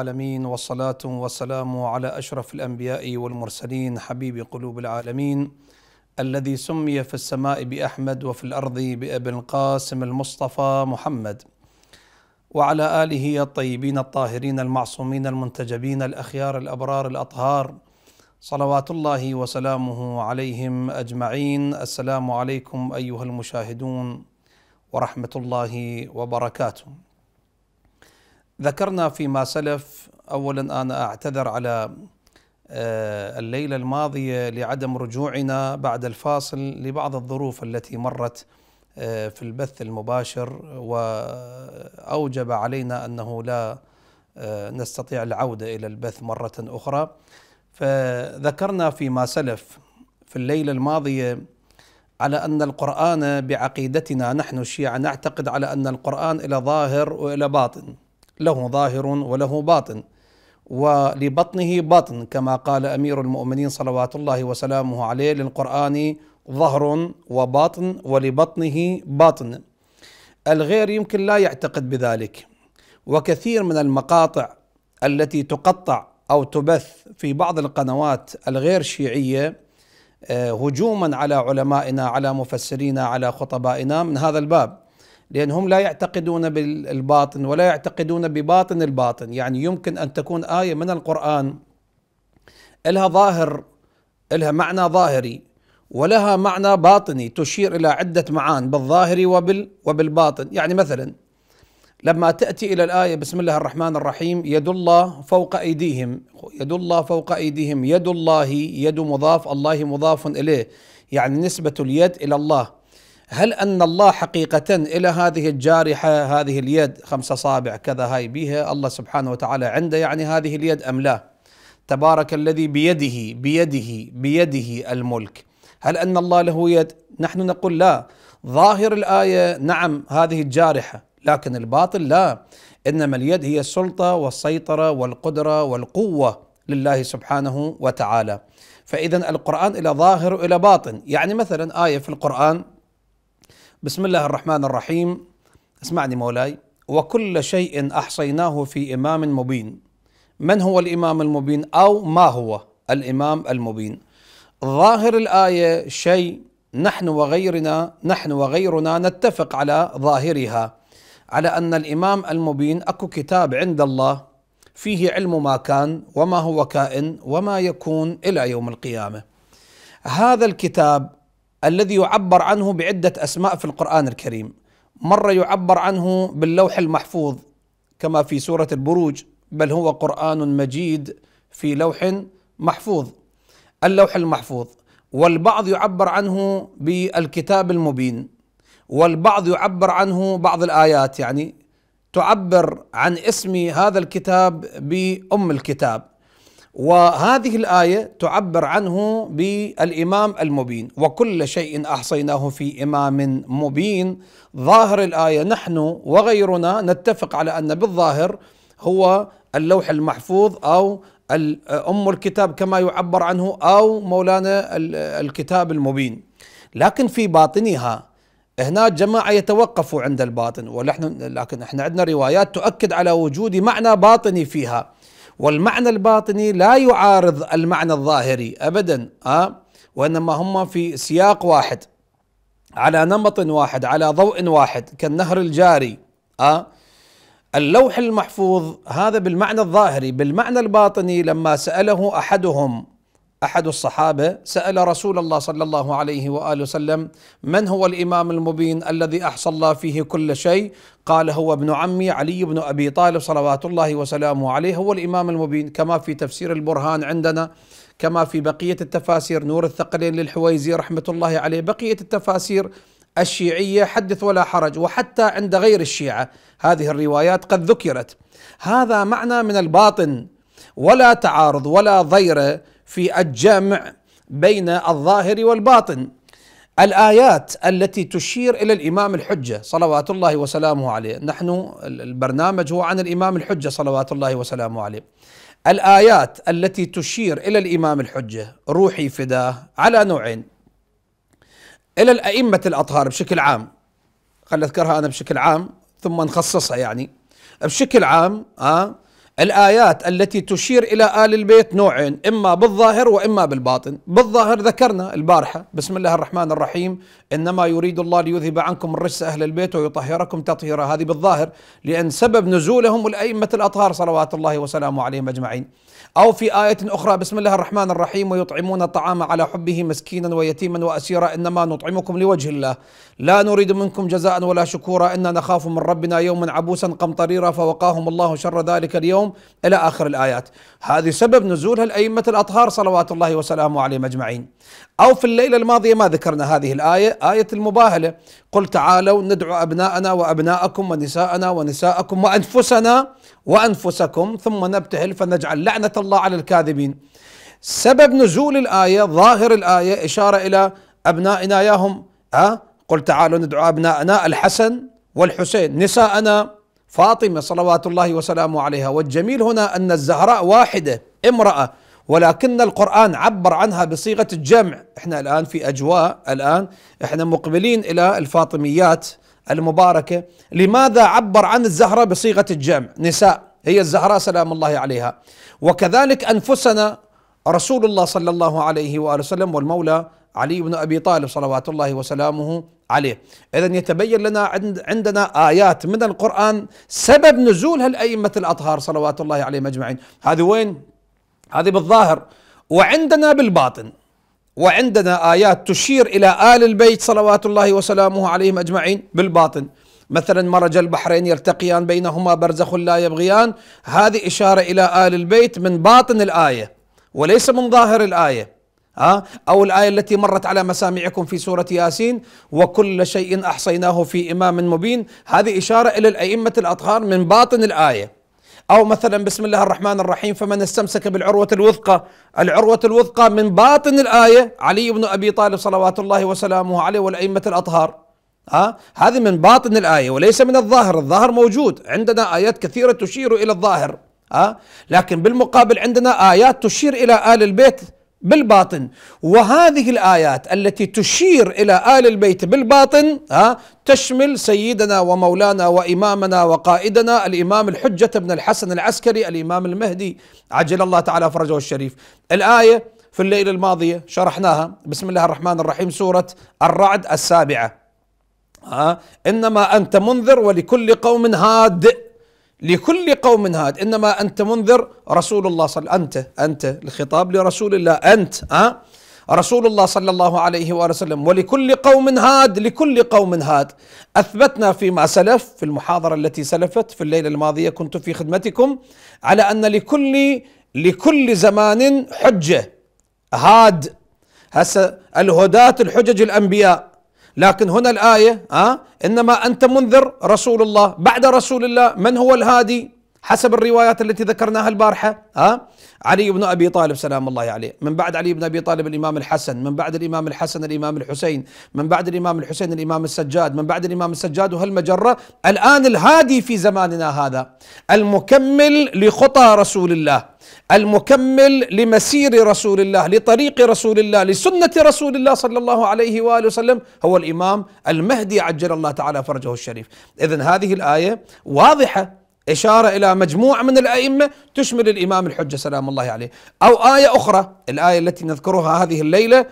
العالمين والصلاة والسلام على أشرف الأنبياء والمرسلين حبيب قلوب العالمين الذي سمي في السماء بأحمد وفي الأرض بأبن القاسم المصطفى محمد وعلى آله الطيبين الطاهرين المعصومين المنتجبين الأخيار الأبرار الأطهار صلوات الله وسلامه عليهم أجمعين السلام عليكم أيها المشاهدون ورحمة الله وبركاته ذكرنا فيما سلف اولا انا اعتذر على آه، الليله الماضيه لعدم رجوعنا بعد الفاصل لبعض الظروف التي مرت آه، في البث المباشر واوجب علينا انه لا آه، نستطيع العوده الى البث مره اخرى فذكرنا فيما سلف في الليله الماضيه على ان القران بعقيدتنا نحن الشيعه نعتقد على ان القران الى ظاهر والى باطن له ظاهر وله باطن ولبطنه بطن كما قال امير المؤمنين صلوات الله وسلامه عليه للقران ظهر وباطن ولبطنه باطن الغير يمكن لا يعتقد بذلك وكثير من المقاطع التي تقطع او تبث في بعض القنوات الغير شيعيه آه، هجوما على علمائنا على مفسرينا على خطبائنا من هذا الباب لأنهم لا يعتقدون بالباطن ولا يعتقدون بباطن الباطن يعني يمكن أن تكون آية من القرآن لها ظاهر لها معنى ظاهري ولها معنى باطني تشير إلى عدة معان بالظاهر وبال وبالباطن يعني مثلا لما تأتي إلى الآية بسم الله الرحمن الرحيم يد الله فوق أيديهم يد الله فوق أيديهم يد الله يد مضاف الله مضاف إليه يعني نسبة اليد إلى الله هل أن الله حقيقة إلى هذه الجارحة هذه اليد خمسة صابع كذا هاي بها الله سبحانه وتعالى عنده يعني هذه اليد أم لا تبارك الذي بيده بيده بيده الملك هل أن الله له يد نحن نقول لا ظاهر الآية نعم هذه الجارحة لكن الباطل لا إنما اليد هي السلطة والسيطرة والقدرة والقوة لله سبحانه وتعالى فإذا القرآن إلى ظاهر وإلى باطن يعني مثلا آية في القرآن بسم الله الرحمن الرحيم اسمعني مولاي وكل شيء احصيناه في امام مبين من هو الامام المبين او ما هو الامام المبين ظاهر الايه شيء نحن وغيرنا نحن وغيرنا نتفق على ظاهرها على ان الامام المبين اكو كتاب عند الله فيه علم ما كان وما هو كائن وما يكون الى يوم القيامه هذا الكتاب الذي يعبر عنه بعدة أسماء في القرآن الكريم مرة يعبر عنه باللوح المحفوظ كما في سورة البروج بل هو قرآن مجيد في لوح محفوظ اللوح المحفوظ والبعض يعبر عنه بالكتاب المبين والبعض يعبر عنه بعض الآيات يعني تعبر عن اسم هذا الكتاب بأم الكتاب وهذه الآية تعبر عنه بالإمام المبين وكل شيء أحصيناه في إمام مبين ظاهر الآية نحن وغيرنا نتفق على أن بالظاهر هو اللوح المحفوظ أو أم الكتاب كما يعبر عنه أو مولانا الكتاب المبين لكن في باطنها هنا جماعة يتوقفوا عند الباطن ولكن لكن احنا عندنا روايات تؤكد على وجود معنى باطني فيها والمعنى الباطني لا يعارض المعنى الظاهري ابدا أه؟ وانما هما في سياق واحد على نمط واحد على ضوء واحد كالنهر الجاري أه؟ اللوح المحفوظ هذا بالمعنى الظاهري بالمعنى الباطني لما ساله احدهم احد الصحابه سال رسول الله صلى الله عليه واله وسلم من هو الامام المبين الذي احصى الله فيه كل شيء قال هو ابن عمي علي بن ابي طالب صلوات الله وسلامه عليه هو الامام المبين كما في تفسير البرهان عندنا كما في بقيه التفاسير نور الثقلين للحويزي رحمه الله عليه بقيه التفاسير الشيعيه حدث ولا حرج وحتى عند غير الشيعه هذه الروايات قد ذكرت هذا معنى من الباطن ولا تعارض ولا ضيره في الجمع بين الظاهر والباطن الآيات التي تشير إلى الإمام الحجة صلوات الله وسلامه عليه نحن البرنامج هو عن الإمام الحجة صلوات الله وسلامه عليه الآيات التي تشير إلى الإمام الحجة روحي فداه على نوعين إلى الأئمة الأطهار بشكل عام خل أذكرها أنا بشكل عام ثم نخصصها يعني بشكل عام آه الآيات التي تشير إلى آل البيت نوعين إما بالظاهر وإما بالباطن بالظاهر ذكرنا البارحة بسم الله الرحمن الرحيم إنما يريد الله ليذهب عنكم الرجس أهل البيت ويطهركم تطهيرا هذه بالظاهر لأن سبب نزولهم الأئمة الأطهار صلوات الله وسلامه عليهم أجمعين أو في آية أخرى بسم الله الرحمن الرحيم ويطعمون الطعام على حبه مسكينا ويتيما وأسيرا إنما نطعمكم لوجه الله لا نريد منكم جزاء ولا شكورا إنا نخاف من ربنا يوما عبوسا قمطريرا فوقاهم الله شر ذلك اليوم إلى آخر الآيات هذه سبب نزول الأئمة الأطهار صلوات الله وسلامه عليهم أجمعين أو في الليلة الماضية ما ذكرنا هذه الآية آية المباهلة قل تعالوا ندعو أبناءنا وأبناءكم ونساءنا ونساءكم وأنفسنا وأنفسكم ثم نبتهل فنجعل لعنة الله على الكاذبين سبب نزول الآية ظاهر الآية إشارة إلى أبنائنا يا هم أه؟ قل تعالوا ندعو أبناءنا الحسن والحسين نساءنا فاطمة صلوات الله وسلامه عليها والجميل هنا أن الزهراء واحدة امرأة ولكن القرآن عبر عنها بصيغة الجمع احنا الآن في أجواء الآن احنا مقبلين إلى الفاطميات المباركة لماذا عبر عن الزهرة بصيغة الجمع نساء هي الزهراء سلام الله عليها وكذلك أنفسنا رسول الله صلى الله عليه وآله وسلم والمولى علي بن أبي طالب صلوات الله وسلامه عليه إذا يتبين لنا عندنا آيات من القرآن سبب نزول هالأئمة الأطهار صلوات الله عليهم أجمعين هذه وين هذه بالظاهر وعندنا بالباطن وعندنا آيات تشير إلى آل البيت صلوات الله وسلامه عليهم أجمعين بالباطن مثلا مرج البحرين يلتقيان بينهما برزخ لا يبغيان هذه إشارة إلى آل البيت من باطن الآية وليس من ظاهر الآية ها أو الآية التي مرت على مسامعكم في سورة ياسين وكل شيء أحصيناه في إمام مبين هذه إشارة إلى الأئمة الأطهار من باطن الآية أو مثلا بسم الله الرحمن الرحيم فمن استمسك بالعروة الوثقى العروة الوثقى من باطن الآية علي بن أبي طالب صلوات الله وسلامه عليه والأئمة الأطهار ها هذه من باطن الآية وليس من الظاهر الظاهر موجود عندنا آيات كثيرة تشير إلى الظاهر ها لكن بالمقابل عندنا آيات تشير إلى آل البيت بالباطن وهذه الآيات التي تشير إلى آل البيت بالباطن ها آه، تشمل سيدنا ومولانا وإمامنا وقائدنا الإمام الحجة بن الحسن العسكري الإمام المهدي عجل الله تعالى فرجه الشريف الآية في الليلة الماضية شرحناها بسم الله الرحمن الرحيم سورة الرعد السابعة ها آه، إنما أنت منذر ولكل قوم هاد لكل قوم هاد إنما أنت منذر رسول الله صلى أنت أنت الخطاب لرسول الله أنت أه؟ رسول الله صلى الله عليه وآله وسلم ولكل قوم هاد لكل قوم هاد أثبتنا فيما سلف في المحاضرة التي سلفت في الليلة الماضية كنت في خدمتكم على أن لكل لكل زمان حجة هاد هسه الهداة الحجج الأنبياء لكن هنا الآية ها آه، إنما أنت منذر رسول الله بعد رسول الله من هو الهادي حسب الروايات التي ذكرناها البارحة ها علي بن أبي طالب سلام الله عليه من بعد علي بن أبي طالب الإمام الحسن من بعد الإمام الحسن الإمام الحسين من بعد الإمام الحسين الإمام السجاد من بعد الإمام السجاد وهالمجرة الآن الهادي في زماننا هذا المكمل لخطى رسول الله المكمل لمسير رسول الله لطريق رسول الله لسنة رسول الله صلى الله عليه وآله وسلم هو الإمام المهدي عجل الله تعالى فرجه الشريف إذن هذه الآية واضحة إشارة إلى مجموعة من الأئمة تشمل الإمام الحجة سلام الله عليه أو آية أخرى الآية التي نذكرها هذه الليلة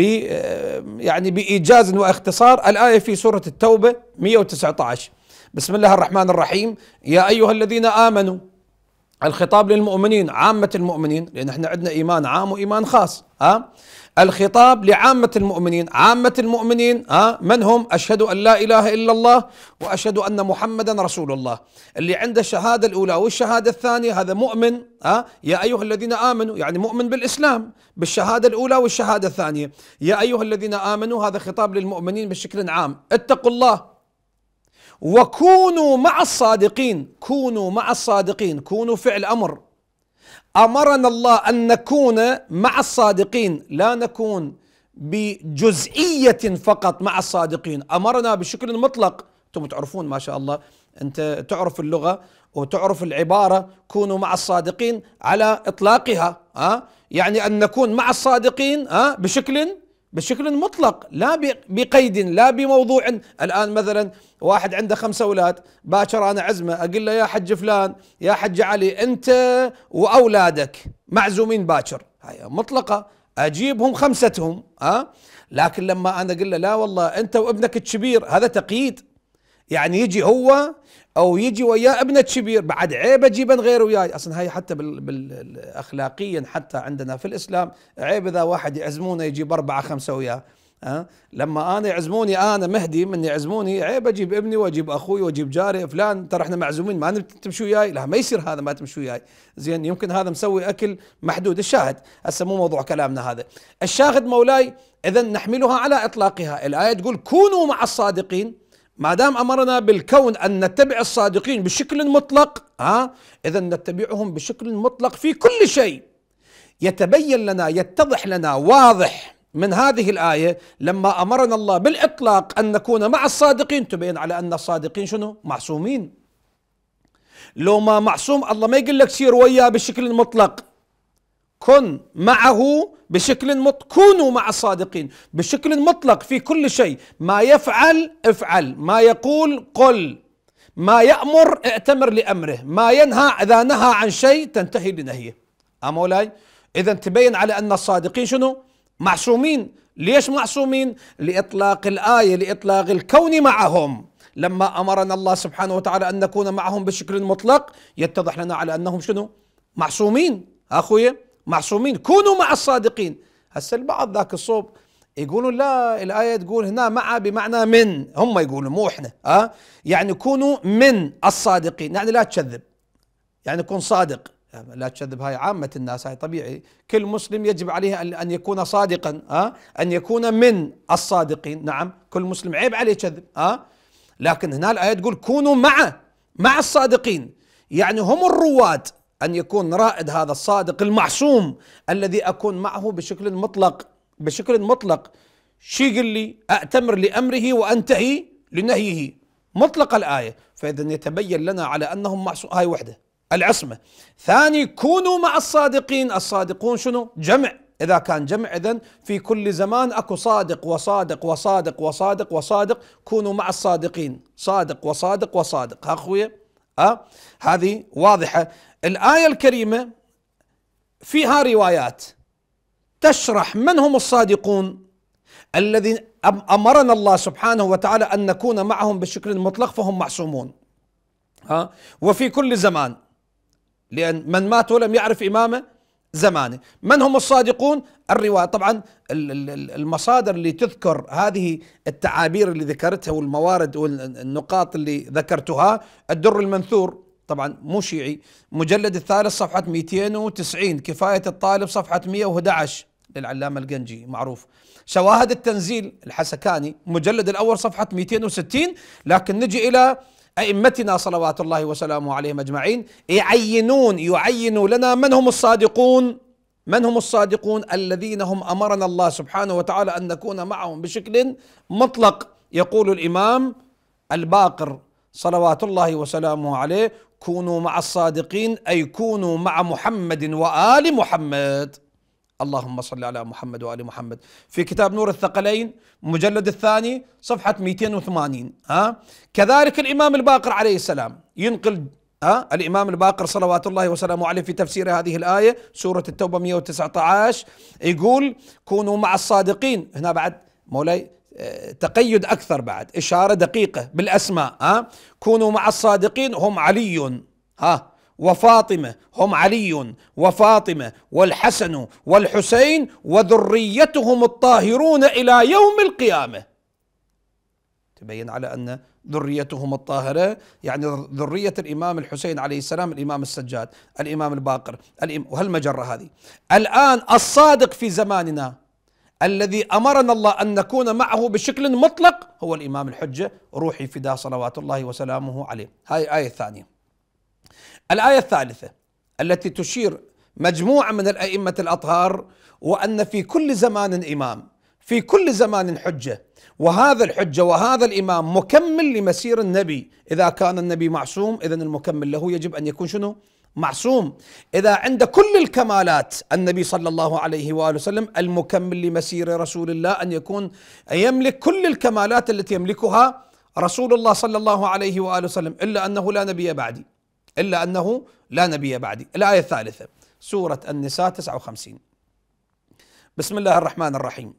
آه، يعني بإيجاز واختصار الآية في سورة التوبة 119 بسم الله الرحمن الرحيم يا أيها الذين آمنوا الخطاب للمؤمنين عامة المؤمنين لأن احنا عندنا إيمان عام وإيمان خاص ها الخطاب لعامة المؤمنين عامة المؤمنين ها من هم أشهد أن لا إله إلا الله وأشهد أن محمدا رسول الله اللي عنده الشهادة الأولى والشهادة الثانية هذا مؤمن ها يا أيها الذين آمنوا يعني مؤمن بالإسلام بالشهادة الأولى والشهادة الثانية يا أيها الذين آمنوا هذا خطاب للمؤمنين بشكل عام اتقوا الله وكونوا مع الصادقين كونوا مع الصادقين كونوا فعل امر امرنا الله ان نكون مع الصادقين لا نكون بجزئيه فقط مع الصادقين امرنا بشكل مطلق انتم تعرفون ما شاء الله انت تعرف اللغه وتعرف العباره كونوا مع الصادقين على اطلاقها ها يعني ان نكون مع الصادقين ها بشكل بشكل مطلق لا بقيد لا بموضوع الآن مثلا واحد عنده خمسة أولاد باكر أنا عزمة أقول له يا حج فلان يا حج علي أنت وأولادك معزومين باكر هاي مطلقة أجيبهم خمستهم أه؟ لكن لما أنا أقول له لا والله أنت وابنك الكبير هذا تقييد يعني يجي هو او يجي وياه ابنه كبير بعد عيب اجيب غير وياي اصلا هاي حتى بال... بال... اخلاقيا حتى عندنا في الاسلام عيب اذا واحد يعزمونه يجيب اربعه خمسه وياه أه؟ لما انا يعزموني انا مهدي من يعزموني عيب اجيب ابني واجيب اخوي واجيب جاري فلان ترى احنا معزومين ما تمشوا وياي لا ما يصير هذا ما تمشوا وياي زين يمكن هذا مسوي اكل محدود الشاهد هسه مو موضوع كلامنا هذا الشاهد مولاي اذا نحملها على اطلاقها الايه تقول كونوا مع الصادقين ما دام امرنا بالكون ان نتبع الصادقين بشكل مطلق ها اذا نتبعهم بشكل مطلق في كل شيء يتبين لنا يتضح لنا واضح من هذه الايه لما امرنا الله بالاطلاق ان نكون مع الصادقين تبين على ان الصادقين شنو معصومين لو ما معصوم الله ما يقول لك سير وياه بشكل مطلق كن معه بشكل مطلق كونوا مع الصادقين بشكل مطلق في كل شيء ما يفعل افعل ما يقول قل ما يأمر ائتمر لأمره ما ينهى إذا نهى عن شيء تنتهي لنهيه أه أولاي إذا تبين على أن الصادقين شنو معصومين ليش معصومين لإطلاق الآية لإطلاق الكون معهم لما أمرنا الله سبحانه وتعالى أن نكون معهم بشكل مطلق يتضح لنا على أنهم شنو معصومين أخويا معصومين كونوا مع الصادقين هسه البعض ذاك الصوب يقولون لا الآية تقول هنا مع بمعنى من هم يقولون مو احنا أه؟ يعني كونوا من الصادقين يعني لا تكذب يعني كن صادق يعني لا تكذب هاي عامة الناس هاي طبيعي كل مسلم يجب عليه أن يكون صادقا أه؟ أن يكون من الصادقين نعم كل مسلم عيب عليه كذب أه؟ لكن هنا الآية تقول كونوا مع مع الصادقين يعني هم الرواد أن يكون رائد هذا الصادق المعصوم الذي أكون معه بشكل مطلق بشكل مطلق شي قل لي أأتمر لأمره وأنتهي لنهيه مطلق الآية فإذا يتبين لنا على أنهم معصوم هاي وحدة العصمة ثاني كونوا مع الصادقين الصادقون شنو جمع إذا كان جمع إذن في كل زمان أكو صادق وصادق وصادق وصادق وصادق كونوا مع الصادقين صادق وصادق وصادق ها أخويا ها آه، هذه واضحة الآية الكريمة فيها روايات تشرح من هم الصادقون الذين أمرنا الله سبحانه وتعالى أن نكون معهم بشكل مطلق فهم معصومون ها وفي كل زمان لأن من مات ولم يعرف إمامه زمانه من هم الصادقون الرواية طبعا المصادر اللي تذكر هذه التعابير اللي ذكرتها والموارد والنقاط اللي ذكرتها الدر المنثور طبعا مو شيعي مجلد الثالث صفحة 290 كفاية الطالب صفحة 111 للعلامة القنجي معروف شواهد التنزيل الحسكاني مجلد الأول صفحة 260 لكن نجي إلى أئمتنا صلوات الله وسلامه عليهم أجمعين يعينون يعينوا لنا من هم الصادقون من هم الصادقون الذين هم أمرنا الله سبحانه وتعالى أن نكون معهم بشكل مطلق يقول الإمام الباقر صلوات الله وسلامه عليه كونوا مع الصادقين أي كونوا مع محمد وآل محمد اللهم صل على محمد وآل محمد في كتاب نور الثقلين مجلد الثاني صفحة 280 ها كذلك الإمام الباقر عليه السلام ينقل ها الإمام الباقر صلوات الله وسلامه عليه في تفسير هذه الآية سورة التوبة 119 يقول كونوا مع الصادقين هنا بعد مولاي آه، تقيد أكثر بعد إشارة دقيقة بالأسماء ها كونوا مع الصادقين هم علي ها وفاطمة هم علي وفاطمة والحسن والحسين وذريتهم الطاهرون إلى يوم القيامة تبين على أن ذريتهم الطاهرة يعني ذرية الإمام الحسين عليه السلام الإمام السجاد الإمام الباقر الإم وهالمجرة هذه الآن الصادق في زماننا الذي أمرنا الله أن نكون معه بشكل مطلق هو الإمام الحجة روحي فدا صلوات الله وسلامه عليه هاي آية ثانية الآية الثالثة التي تشير مجموعة من الأئمة الأطهار وأن في كل زمان إمام في كل زمان حجة وهذا الحجة وهذا الإمام مكمل لمسير النبي إذا كان النبي معصوم إذا المكمل له يجب أن يكون شنو معصوم إذا عند كل الكمالات النبي صلى الله عليه وآله وسلم المكمل لمسير رسول الله أن يكون يملك كل الكمالات التي يملكها رسول الله صلى الله عليه وآله وسلم إلا أنه لا نبي بعدي إلا أنه لا نبي بعدي الآية الثالثة سورة النساء 59 بسم الله الرحمن الرحيم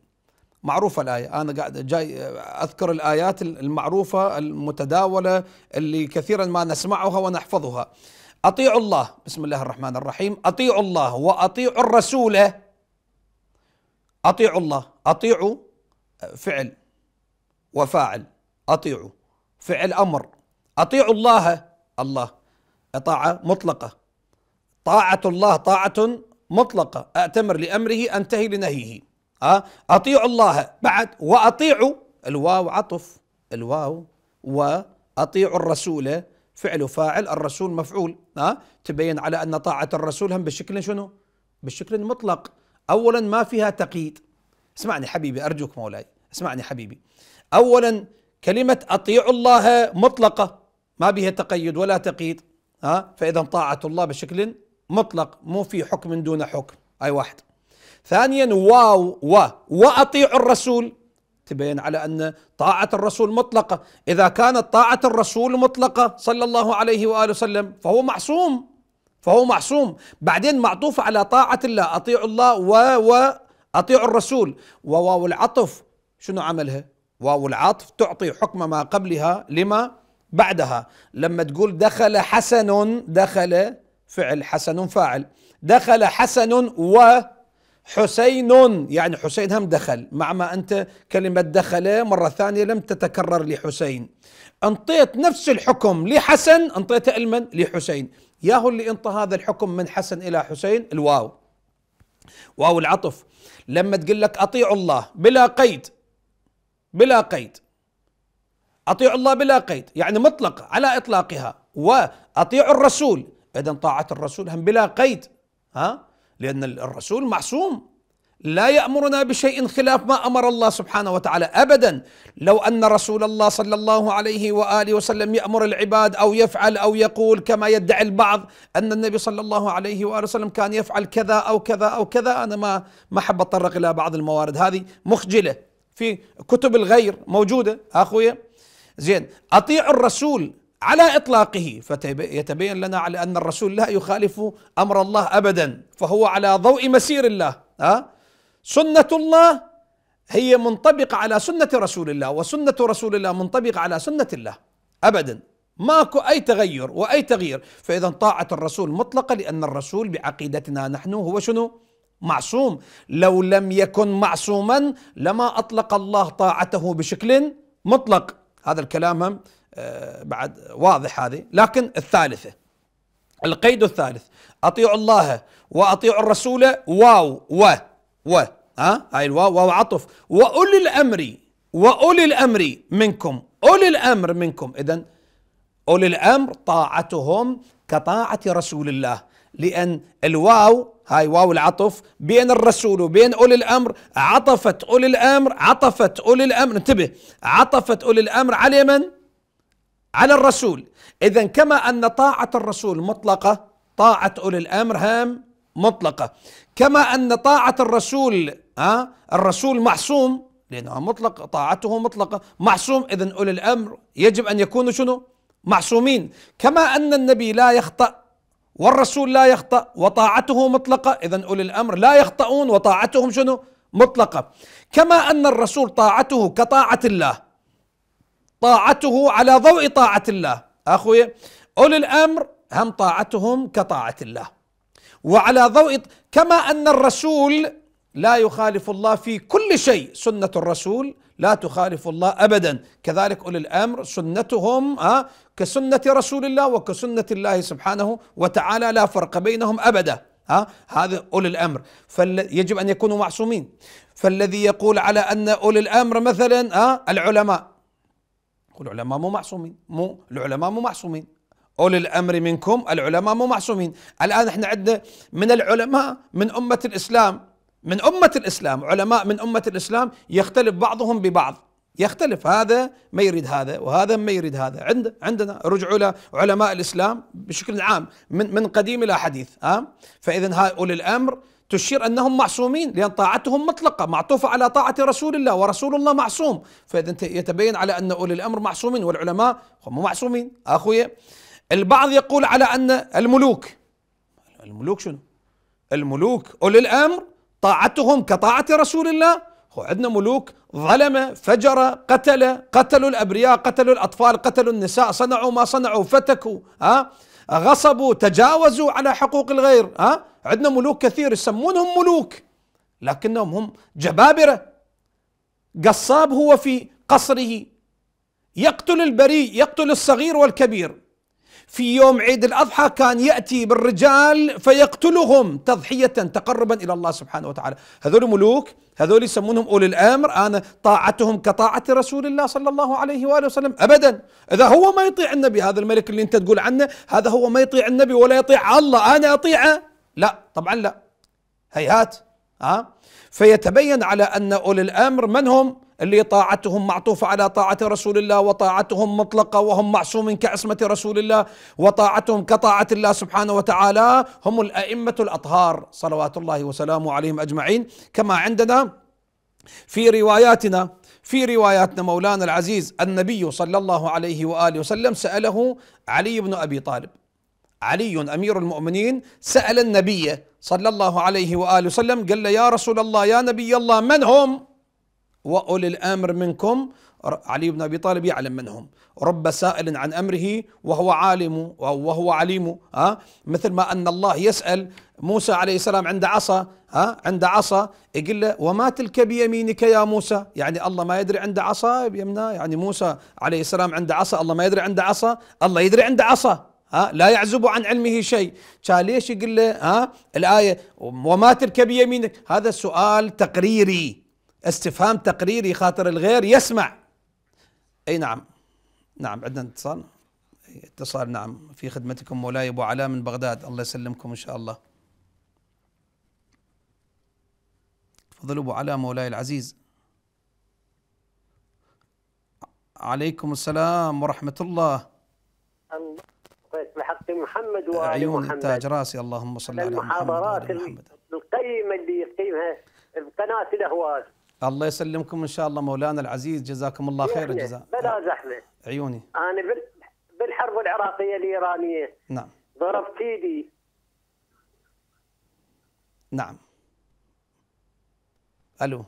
معروفة الآية أنا قاعد جاي أذكر الآيات المعروفة المتداولة اللي كثيرا ما نسمعها ونحفظها أطيعوا الله بسم الله الرحمن الرحيم أطيعوا الله وأطيعوا الرسول أطيعوا الله أطيعوا فعل وفاعل أطيعوا فعل أمر أطيعوا الله الله طاعة مطلقة طاعة الله طاعة مطلقة أأتمر لأمره أنتهي لنهيه أه؟ أطيع الله بعد وأطيع الواو عطف الواو وأطيع الرسول فعل فاعل الرسول مفعول أه؟ تبين على أن طاعة الرسول هم بالشكل شنو بالشكل مطلق أولا ما فيها تقييد اسمعني حبيبي أرجوك مولاي اسمعني حبيبي أولا كلمة أطيع الله مطلقة ما بها تقيد ولا تقييد ها فاذا طاعه الله بشكل مطلق مو في حكم دون حكم اي واحد ثانيا واو و واطيعوا الرسول تبين على ان طاعه الرسول مطلقه اذا كانت طاعه الرسول مطلقه صلى الله عليه واله وسلم فهو معصوم فهو معصوم بعدين معطوف على طاعه الله اطيعوا الله و و اطيعوا الرسول وواو العطف شنو عملها واو العطف تعطي حكم ما قبلها لما بعدها لما تقول دخل حسن دخل فعل حسن فاعل دخل حسن و حسين يعني حسين هم دخل مع ما أنت كلمة دخل مرة ثانية لم تتكرر لحسين أنطيت نفس الحكم لحسن أنطيته لمن لحسين ياهو اللي انطى هذا الحكم من حسن إلى حسين الواو واو العطف لما تقول لك أطيعوا الله بلا قيد بلا قيد أطيعوا الله بلا قيد يعني مطلقة على إطلاقها وأطيعوا الرسول إذا طاعة الرسول هم بلا قيد ها لأن الرسول معصوم لا يأمرنا بشيء خلاف ما أمر الله سبحانه وتعالى أبدا لو أن رسول الله صلى الله عليه وآله وسلم يأمر العباد أو يفعل أو يقول كما يدعي البعض أن النبي صلى الله عليه وآله وسلم كان يفعل كذا أو كذا أو كذا أنا ما ما حب أتطرق إلى بعض الموارد هذه مخجلة في كتب الغير موجودة أخويا زين اطيعوا الرسول على اطلاقه فيتبين لنا على ان الرسول لا يخالف امر الله ابدا فهو على ضوء مسير الله ها سنه الله هي منطبقه على سنه رسول الله وسنه رسول الله منطبقه على سنه الله ابدا ماكو اي تغير واي تغيير فاذا طاعه الرسول مطلقه لان الرسول بعقيدتنا نحن هو شنو؟ معصوم لو لم يكن معصوما لما اطلق الله طاعته بشكل مطلق هذا الكلام هم آه، بعد واضح هذه لكن الثالثة القيد الثالث أطيعوا الله وأطيعوا الرسول واو و و ها هاي الواو واو عطف وأولي الأمر وأولي الأمر منكم أولي الأمر منكم إذا أولي الأمر طاعتهم كطاعة رسول الله لأن الواو هاي واو العطف بين الرسول وبين أولي الأمر عطفت أولي الأمر عطفت أولي الأمر انتبه عطفت أولي الأمر على من؟ على الرسول إذا كما أن طاعة الرسول مطلقة طاعة أولي الأمر هام مطلقة كما أن طاعة الرسول ها آه، الرسول معصوم لأنها مطلق طاعته مطلقة معصوم إذا أولي الأمر يجب أن يكونوا شنو؟ معصومين كما أن النبي لا يخطأ والرسول لا يخطأ وطاعته مطلقة إذا أولي الأمر لا يخطئون وطاعتهم شنو مطلقة كما أن الرسول طاعته كطاعة الله طاعته على ضوء طاعة الله أخوي أولي الأمر هم طاعتهم كطاعة الله وعلى ضوء كما أن الرسول لا يخالف الله في كل شيء سنة الرسول لا تخالف الله أبدا كذلك أولي الأمر سنتهم آه، كسنة رسول الله وكسنة الله سبحانه وتعالى لا فرق بينهم أبدا ها آه، هذا أولي الأمر فيجب أن يكونوا معصومين فالذي يقول على أن أولي الأمر مثلا ها آه، العلماء العلماء مو معصومين مو العلماء مو معصومين أولي الأمر منكم العلماء مو معصومين الآن احنا عندنا من العلماء من أمة الإسلام من أمة الإسلام علماء من أمة الإسلام يختلف بعضهم ببعض يختلف هذا ما يريد هذا وهذا ما يريد هذا عند عندنا رجعوا إلى علماء الإسلام بشكل عام من من قديم إلى حديث ها فإذا هؤلاء الأمر تشير انهم معصومين لان طاعتهم مطلقه معطوفه على طاعه رسول الله ورسول الله معصوم فاذا يتبين على ان اولي الامر معصومين والعلماء هم معصومين اخويا البعض يقول على ان الملوك الملوك شنو؟ الملوك اولي الامر طاعتهم كطاعة رسول الله هو عندنا ملوك ظلم فجر قتل قتلوا الأبرياء قتلوا الأطفال قتلوا النساء صنعوا ما صنعوا فتكوا ها غصبوا تجاوزوا على حقوق الغير ها عندنا ملوك كثير يسمونهم ملوك لكنهم هم جبابرة قصاب هو في قصره يقتل البريء يقتل الصغير والكبير في يوم عيد الأضحى كان يأتي بالرجال فيقتلهم تضحية تقربا إلى الله سبحانه وتعالى هذول ملوك هذول يسمونهم أولي الأمر أنا طاعتهم كطاعة رسول الله صلى الله عليه وآله وسلم أبدا إذا هو ما يطيع النبي هذا الملك اللي أنت تقول عنه هذا هو ما يطيع النبي ولا يطيع الله أنا أطيعه لا طبعا لا هيهات ها آه. فيتبين على أن أولي الأمر من هم اللي طاعتهم معطوفة على طاعة رسول الله وطاعتهم مطلقة وهم معصوم كعصمة رسول الله وطاعتهم كطاعة الله سبحانه وتعالى هم الأئمة الأطهار صلوات الله وسلامه عليهم أجمعين كما عندنا في رواياتنا في رواياتنا مولانا العزيز النبي صلى الله عليه وآله وسلم سأله علي بن أبي طالب علي امير المؤمنين سال النبي صلى الله عليه واله وسلم قال يا رسول الله يا نبي الله من هم؟ واولي الامر منكم علي بن ابي طالب يعلم منهم رب سائل عن امره وهو عالم وهو عليم ها آه؟ مثل ما ان الله يسال موسى عليه السلام عند عصا ها آه؟ عند عصا يقول له وما تلك بيمينك يا موسى يعني الله ما يدري عند عصا بيمنا يعني موسى عليه السلام عند عصا الله ما يدري عند عصا الله يدري عند عصا ها آه؟ لا يعزب عن علمه شيء كان ليش يقول له ها الايه وما تلك بيمينك هذا سؤال تقريري استفهام تقريري خاطر الغير يسمع اي نعم نعم عندنا اتصال اتصال نعم في خدمتكم مولاي ابو علاء من بغداد الله يسلمكم ان شاء الله تفضل ابو علاء مولاي العزيز عليكم السلام ورحمه الله الله بحق محمد وال عيون محمد تاج راسي اللهم صل على محمد المحاضرات القيمه اللي يقيمها بقناه الاهواز الله يسلمكم ان شاء الله مولانا العزيز جزاكم الله خير الجزاء بلا زحمه عيوني انا بالحرب العراقيه الايرانيه نعم ضربت ايدي نعم الو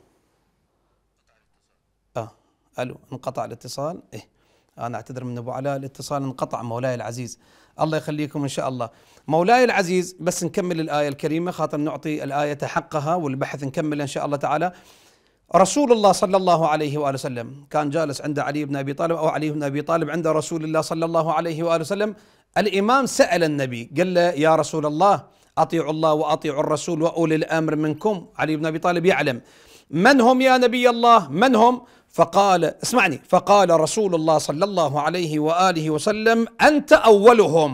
اه الو انقطع الاتصال ايه انا اعتذر من ابو علاء الاتصال انقطع مولاي العزيز الله يخليكم ان شاء الله مولاي العزيز بس نكمل الايه الكريمه خاطر نعطي الايه حقها والبحث نكمل ان شاء الله تعالى رسول الله صلى الله عليه واله وسلم كان جالس عند علي بن ابي طالب او علي بن ابي طالب عند رسول الله صلى الله عليه واله وسلم الامام سال النبي قال له يا رسول الله اطيعوا الله واطيعوا الرسول واولي الامر منكم علي بن ابي طالب يعلم من هم يا نبي الله من هم فقال اسمعني فقال رسول الله صلى الله عليه واله وسلم انت اولهم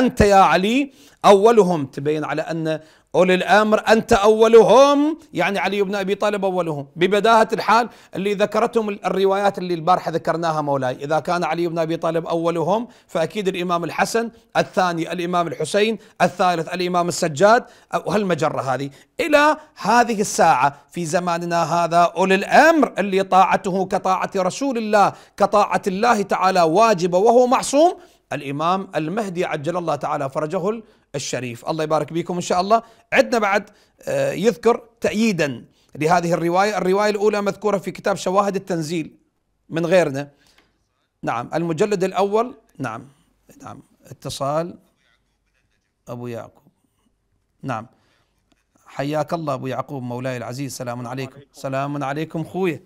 انت يا علي اولهم تبين على ان أولي الأمر أنت أولهم يعني علي بن أبي طالب أولهم ببداهة الحال اللي ذكرتهم الروايات اللي البارحة ذكرناها مولاي إذا كان علي بن أبي طالب أولهم فأكيد الإمام الحسن الثاني الإمام الحسين الثالث الإمام السجاد وهالمجرة هذه إلى هذه الساعة في زماننا هذا أولي الأمر اللي طاعته كطاعة رسول الله كطاعة الله تعالى واجبة وهو معصوم الإمام المهدي عجل الله تعالى فرجه الشريف الله يبارك بكم إن شاء الله عندنا بعد آه، يذكر تأييدا لهذه الرواية الرواية الأولى مذكورة في كتاب شواهد التنزيل من غيرنا نعم المجلد الأول نعم نعم اتصال أبو يعقوب نعم حياك الله أبو يعقوب مولاي العزيز سلام عليكم سلام عليكم خويا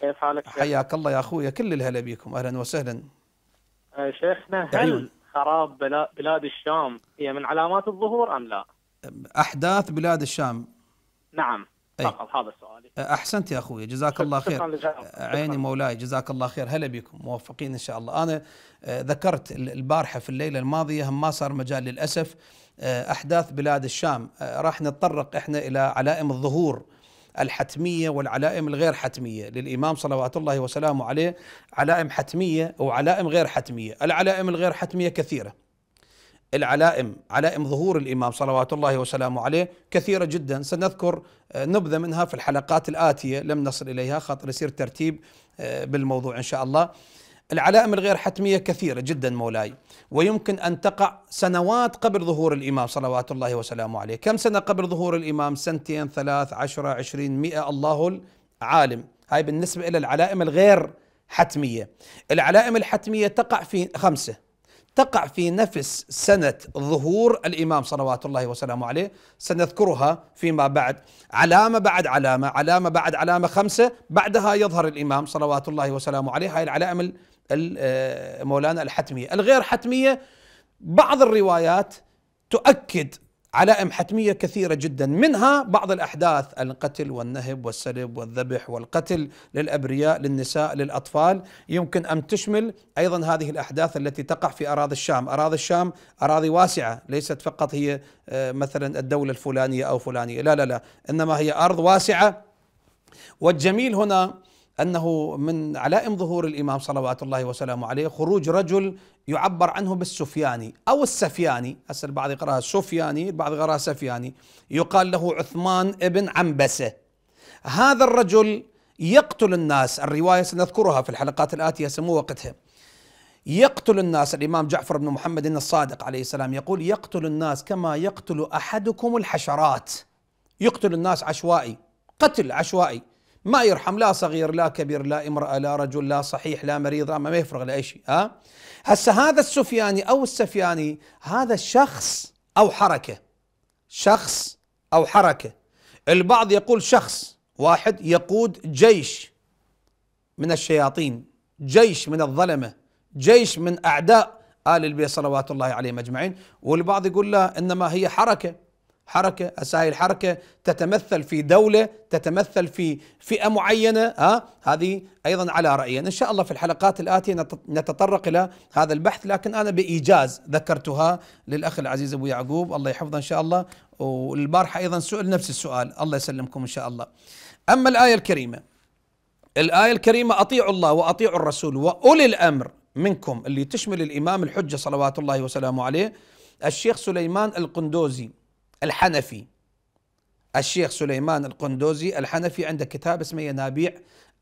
كيف حالك حياك الله يا خويا كل الهلا بكم أهلا وسهلا آه، شيخنا هل خراب بلاد الشام هي من علامات الظهور أم لا؟ أحداث بلاد الشام نعم فقط هذا سؤالي احسنت يا اخوي جزاك الله خير عيني مولاي جزاك الله خير هلا بكم موفقين ان شاء الله انا ذكرت البارحه في الليله الماضيه هم ما صار مجال للاسف احداث بلاد الشام راح نتطرق احنا الى علائم الظهور الحتمية والعلائم الغير حتمية للإمام صلوات الله وسلامه عليه علائم حتمية وعلائم غير حتمية العلائم الغير حتمية كثيرة العلائم علائم ظهور الإمام صلوات الله وسلامه عليه كثيرة جدا سنذكر آه، نبذة منها في الحلقات الآتية لم نصل إليها خاطر يصير ترتيب آه، بالموضوع إن شاء الله العلائم الغير حتمية كثيرة جدا مولاي ويمكن أن تقع سنوات قبل ظهور الإمام صلوات الله وسلامه عليه كم سنة قبل ظهور الإمام سنتين ثلاث عشرة عشرين مئة الله العالم هاي بالنسبة إلى العلائم الغير حتمية العلائم الحتمية تقع في خمسة تقع في نفس سنة ظهور الإمام صلوات الله وسلامه عليه سنذكرها فيما بعد علامة بعد علامة علامة بعد علامة خمسة بعدها يظهر الإمام صلوات الله وسلامه عليه هاي العلائم آه، مولانا الحتمية الغير حتمية بعض الروايات تؤكد علائم حتمية كثيرة جدا منها بعض الأحداث القتل والنهب والسلب والذبح والقتل للأبرياء للنساء للأطفال يمكن أن تشمل أيضا هذه الأحداث التي تقع في أراضي الشام أراضي الشام أراضي واسعة ليست فقط هي آه، مثلا الدولة الفلانية أو فلانية لا لا لا إنما هي أرض واسعة والجميل هنا أنه من علائم ظهور الإمام صلوات الله وسلامه عليه خروج رجل يعبر عنه بالسفياني أو السفياني هسه البعض يقرأها سفياني البعض يقرأها سفياني يقال له عثمان ابن عنبسة هذا الرجل يقتل الناس الرواية سنذكرها في الحلقات الآتية سمو وقتها يقتل الناس الإمام جعفر بن محمد الصادق عليه السلام يقول يقتل الناس كما يقتل أحدكم الحشرات يقتل الناس عشوائي قتل عشوائي ما يرحم لا صغير لا كبير لا امراه لا رجل لا صحيح لا مريض لا ما يفرق لاي شيء ها هسه هذا السفياني او السفياني هذا شخص او حركه شخص او حركه البعض يقول شخص واحد يقود جيش من الشياطين جيش من الظلمه جيش من اعداء ال البيت صلوات الله عليهم اجمعين والبعض يقول لا انما هي حركه حركة أسائل الحركة تتمثل في دولة تتمثل في فئة معينة ها هذه أيضا على رأيي إن شاء الله في الحلقات الآتية نتطرق إلى هذا البحث لكن أنا بإيجاز ذكرتها للأخ العزيز أبو يعقوب الله يحفظه إن شاء الله والبارحة أيضا سئل نفس السؤال الله يسلمكم إن شاء الله أما الآية الكريمة الآية الكريمة أطيعوا الله وأطيعوا الرسول وأولي الأمر منكم اللي تشمل الإمام الحجة صلوات الله وسلامه عليه الشيخ سليمان القندوزي الحنفي الشيخ سليمان القندوزي الحنفي عنده كتاب اسمه ينابيع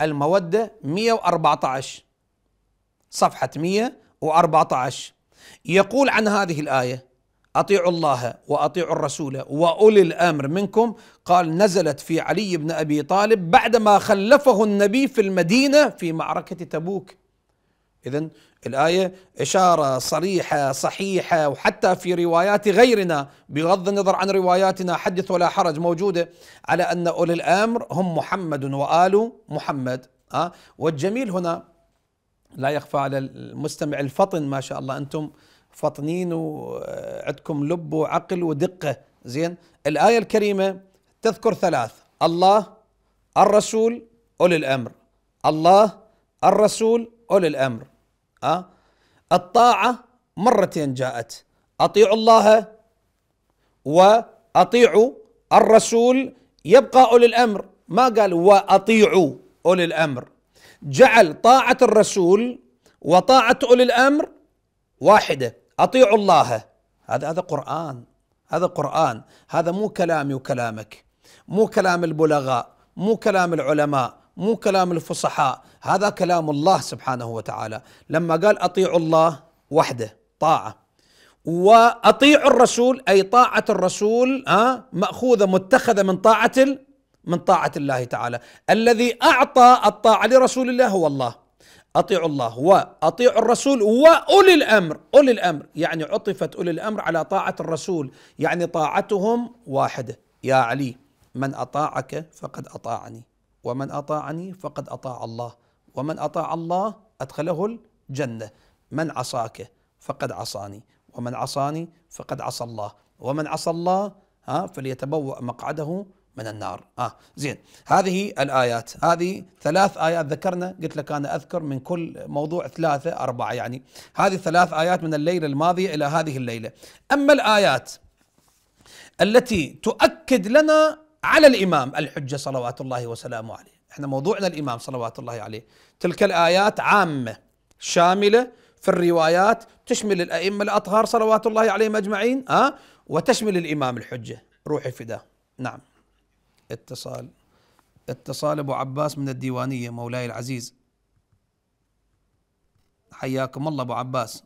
المودة 114 صفحة 114 يقول عن هذه الآية أطيعوا الله وأطيعوا الرسول وأولي الأمر منكم قال نزلت في علي بن أبي طالب بعدما خلفه النبي في المدينة في معركة تبوك إذا الآية إشارة صريحة صحيحة وحتى في روايات غيرنا بغض النظر عن رواياتنا حدث ولا حرج موجودة على أن أولي الأمر هم محمد وآل محمد ها آه، والجميل هنا لا يخفى على المستمع الفطن ما شاء الله أنتم فطنين وعندكم لب وعقل ودقة زين الآية الكريمة تذكر ثلاث الله الرسول أولي الأمر الله الرسول أولي الأمر أه؟ الطاعة مرتين جاءت أطيعوا الله وأطيعوا الرسول يبقى أولي الأمر ما قال وأطيعوا أولي الأمر جعل طاعة الرسول وطاعة أولي الأمر واحدة أطيعوا الله هذا هذا قرآن هذا قرآن هذا مو كلامي وكلامك مو كلام البلغاء مو كلام العلماء مو كلام الفصحاء هذا كلام الله سبحانه وتعالى لما قال اطيعوا الله وحده طاعه واطيعوا الرسول اي طاعه الرسول ها ماخوذه متخذه من طاعه من طاعه الله تعالى الذي اعطى الطاعه لرسول الله هو الله اطيعوا الله واطيعوا الرسول واولي الامر اولي الامر يعني عطفت اولي الامر على طاعه الرسول يعني طاعتهم واحده يا علي من اطاعك فقد اطاعني ومن اطاعني فقد اطاع الله ومن أطاع الله أدخله الجنة من عصاك فقد عصاني ومن عصاني فقد عصى الله ومن عصى الله ها فليتبوأ مقعده من النار آه زين هذه الآيات هذه ثلاث آيات ذكرنا قلت لك أنا أذكر من كل موضوع ثلاثة أربعة يعني هذه ثلاث آيات من الليلة الماضية إلى هذه الليلة أما الآيات التي تؤكد لنا على الإمام الحجة صلوات الله وسلامه عليه احنا موضوعنا الامام صلوات الله عليه تلك الايات عامه شامله في الروايات تشمل الائمه الاطهار صلوات الله عليهم اجمعين ها آه، وتشمل الامام الحجه روحي فداه نعم اتصال اتصال ابو عباس من الديوانيه مولاي العزيز حياكم الله ابو عباس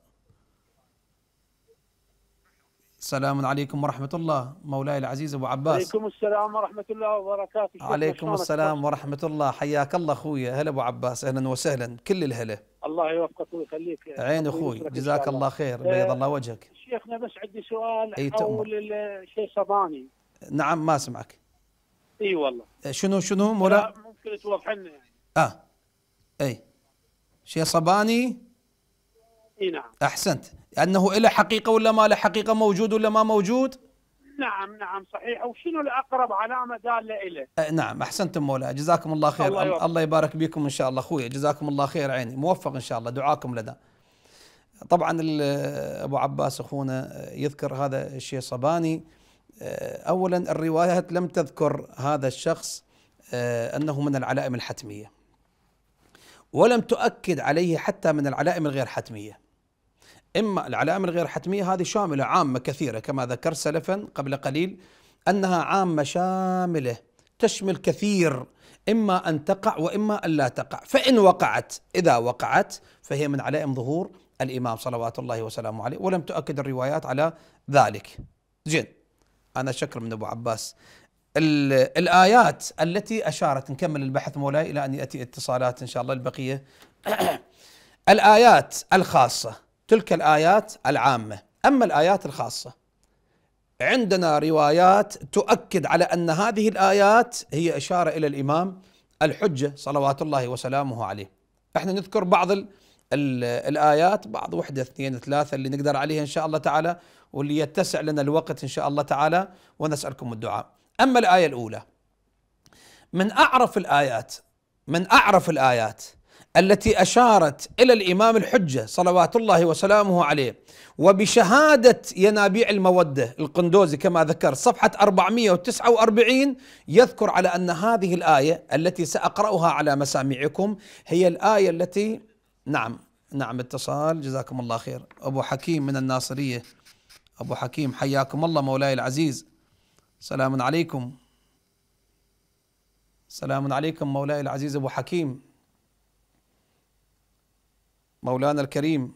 السلام عليكم ورحمة الله مولاي العزيز أبو عباس عليكم السلام ورحمة الله وبركاته عليكم السلام ورحمة الله حياك الله أخوي هلا أبو عباس أهلا وسهلا كل الهلا الله يوفقك ويخليك عين أخوي جزاك الله خير بيض الله وجهك آه، شيخنا بس عندي سؤال أي حول الشيء صباني نعم ما أسمعك اي والله آه، شنو شنو مولا ممكن توضح لنا يعني اه اي شيء صباني اي نعم احسنت انه له حقيقه ولا ما له حقيقه موجود ولا ما موجود نعم نعم صحيح وشنو الاقرب علامه داله له أه نعم احسنتم مولاي جزاكم الله خير الله, الله يبارك بكم ان شاء الله اخوي جزاكم الله خير عيني موفق ان شاء الله دعاكم لنا طبعا ابو عباس اخونا يذكر هذا الشيء صباني أه، اولا الروايات لم تذكر هذا الشخص أه، انه من العلائم الحتميه ولم تؤكد عليه حتى من العلائم الغير حتميه إما العلائم الغير حتمية هذه شاملة عامة كثيرة كما ذكر سلفا قبل قليل أنها عامة شاملة تشمل كثير إما أن تقع وإما أن لا تقع فإن وقعت إذا وقعت فهي من علائم ظهور الإمام صلوات الله وسلامه عليه ولم تؤكد الروايات على ذلك زين أنا شكر من أبو عباس الآيات التي أشارت نكمل البحث مولاي إلى أن يأتي اتصالات إن شاء الله البقية الآيات الخاصة تلك الايات العامه، اما الايات الخاصه عندنا روايات تؤكد على ان هذه الايات هي اشاره الى الامام الحجه صلوات الله وسلامه عليه. احنا نذكر بعض الـ الـ الايات بعض وحده اثنين ثلاثه اللي نقدر عليها ان شاء الله تعالى واللي يتسع لنا الوقت ان شاء الله تعالى ونسالكم الدعاء. اما الايه الاولى من اعرف الايات من اعرف الايات التي اشارت الى الامام الحجه صلوات الله وسلامه عليه وبشهاده ينابيع الموده القندوزي كما ذكر صفحه 449 يذكر على ان هذه الايه التي ساقراها على مسامعكم هي الايه التي نعم نعم اتصال جزاكم الله خير ابو حكيم من الناصريه ابو حكيم حياكم الله مولاي العزيز سلام عليكم سلام عليكم مولاي العزيز ابو حكيم مولانا الكريم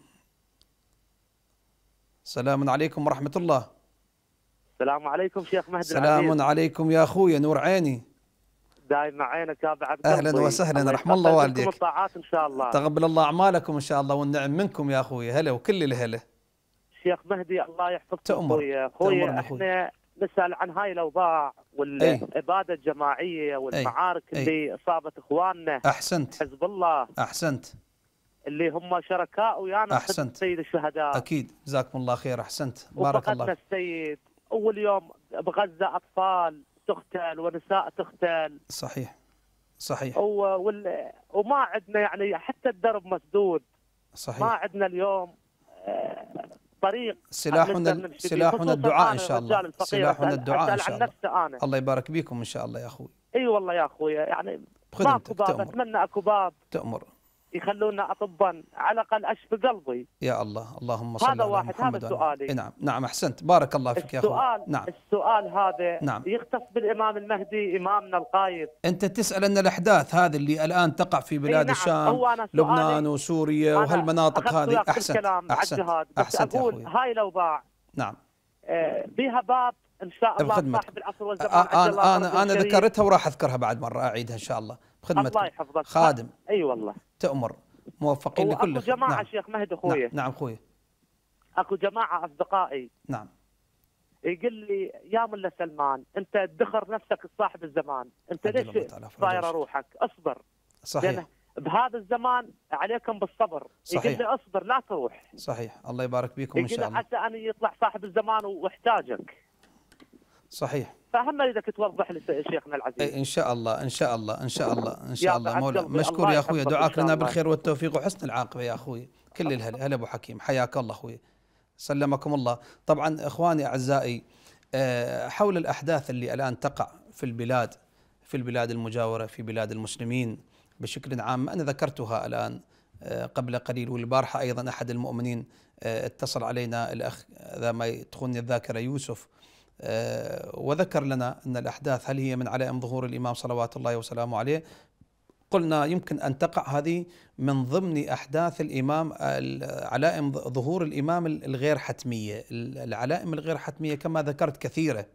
سلام عليكم ورحمة الله السلام عليكم شيخ مهدي سلام العزيز. عليكم يا أخوي نور عيني دائما عينك يا عبد أهلا وسهلا رحم الله والديك الطاعات إن شاء الله تقبل الله أعمالكم إن شاء الله والنعم منكم يا أخوي هلا وكل الهلا شيخ مهدي الله يحفظك تأمر أخوي أخوي إحنا نسأل عن هاي الأوضاع والإبادة الجماعية والمعارك أي. اللي أصابت إخواننا أحسنت حزب الله أحسنت اللي هم شركاء ويانا احسنت سيد الشهداء اكيد جزاكم الله خير احسنت بارك الله فيك السيد اول يوم بغزه اطفال تقتل ونساء تقتل صحيح صحيح وال... وما عندنا يعني حتى الدرب مسدود صحيح ما عندنا اليوم طريق آه، سلاحنا سلاحنا الدعاء ان شاء الله سلاحنا الدعاء ان شاء الله أنا. الله يبارك بيكم ان شاء الله يا اخوي اي أيوة والله يا اخوي يعني ماكو باب اتمنى اكو باب تامر يخلونا اطباء على الاقل اشفي قلبي يا الله اللهم صل على واحد محمد هذا سؤالي نعم نعم احسنت بارك الله فيك يا اخوي نعم السؤال هذا نعم. يختص بالامام المهدي امامنا القائد انت تسال ان الاحداث هذه اللي الان تقع في بلاد نعم. الشام لبنان وسوريا وهالمناطق هذه احسنت احسنت, احسنت احسنت يا اقول هاي هاي باع نعم آه، بها باب ان شاء طيب، الله بخدمتك. صاحب العصر آه، والزمان آه, آه، انا انا, أنا ذكرتها وراح اذكرها بعد مره اعيدها ان شاء الله بخدمتك الله يحفظك خادم اي أيوة والله تؤمر موفقين لكل اكو جماعه نعم. شيخ مهد نعم، اخوي نعم, نعم اخوي اكو جماعه اصدقائي نعم يقول لي يا ملا سلمان انت ادخر نفسك صاحب الزمان انت ليش طايره روحك اصبر صحيح بهذا الزمان عليكم بالصبر صحيح يقول لي اصبر لا تروح صحيح الله يبارك بيكم ان شاء الله يقول عسى ان يطلع صاحب الزمان واحتاجك صحيح فهم اذا توضح لشيخنا العزيز إيه، ان شاء الله ان شاء الله ان شاء الله ان شاء الله مولا مشكور يا اخوي دعاك لنا بالخير والتوفيق وحسن العاقبه يا اخوي كل الهلا هلا ابو حكيم حياك الله اخوي سلمكم الله طبعا اخواني اعزائي آه، حول الاحداث اللي الان تقع في البلاد في البلاد المجاوره في بلاد المسلمين بشكل عام انا ذكرتها الان آه، قبل قليل والبارحه ايضا احد المؤمنين آه، اتصل علينا الاخ اذا ما تخوني الذاكره يوسف آه، وذكر لنا أن الأحداث هل هي من علائم ظهور الإمام صلوات الله وسلامه عليه قلنا يمكن أن تقع هذه من ضمن أحداث الإمام علائم ظهور الإمام الغير حتمية العلائم الغير حتمية كما ذكرت كثيرة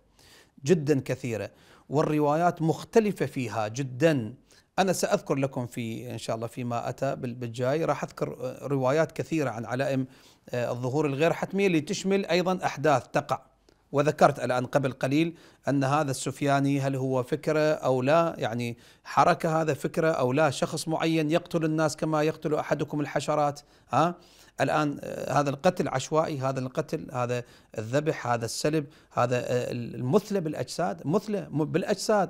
جدا كثيرة والروايات مختلفة فيها جدا أنا سأذكر لكم في إن شاء الله فيما أتى بالجاي راح أذكر روايات كثيرة عن علائم آه، الظهور الغير حتمية اللي تشمل أيضا أحداث تقع وذكرت الآن قبل قليل أن هذا السفياني هل هو فكرة أو لا يعني حركة هذا فكرة أو لا شخص معين يقتل الناس كما يقتل أحدكم الحشرات ها الآن آه، هذا القتل عشوائي هذا القتل هذا الذبح هذا السلب هذا آه، المثلى بالأجساد مثلى بالأجساد